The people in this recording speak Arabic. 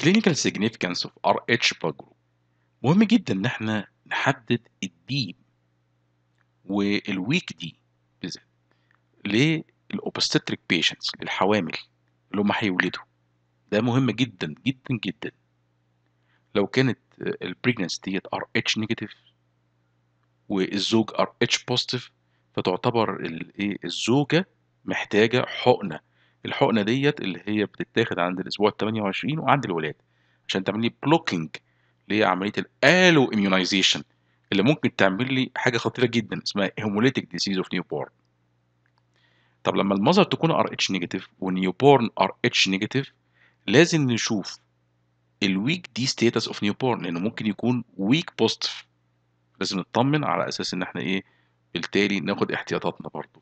clinical significance of RH blood مهم جدا ان احنا نحدد الدي والويك دي بالذات للاوبستريك بيشنتس للحوامل اللي هم هيولدوا ده مهم جدا جدا جدا لو كانت البريجنس ديت ار اتش نيجاتيف والزوج ار اتش بوزيتيف فتعتبر إيه، الزوجه محتاجه حقنه الحقنه ديت اللي هي بتتاخد عند الاسبوع ال 28 وعند الولاد عشان تعمل لي بلوكينج اللي هي عمليه الالو اميونايزيشن اللي ممكن تعمل لي حاجه خطيره جدا اسمها هيموليتيك ديزيز اوف نيو بورن طب لما المذر تكون ار اتش نيجاتيف والنيو بورن ار اتش نيجاتيف لازم نشوف الويك دي ستاتس اوف نيو بورن لانه ممكن يكون ويك بوزيتيف لازم نطمن على اساس ان احنا ايه بالتالي ناخد احتياطاتنا برضه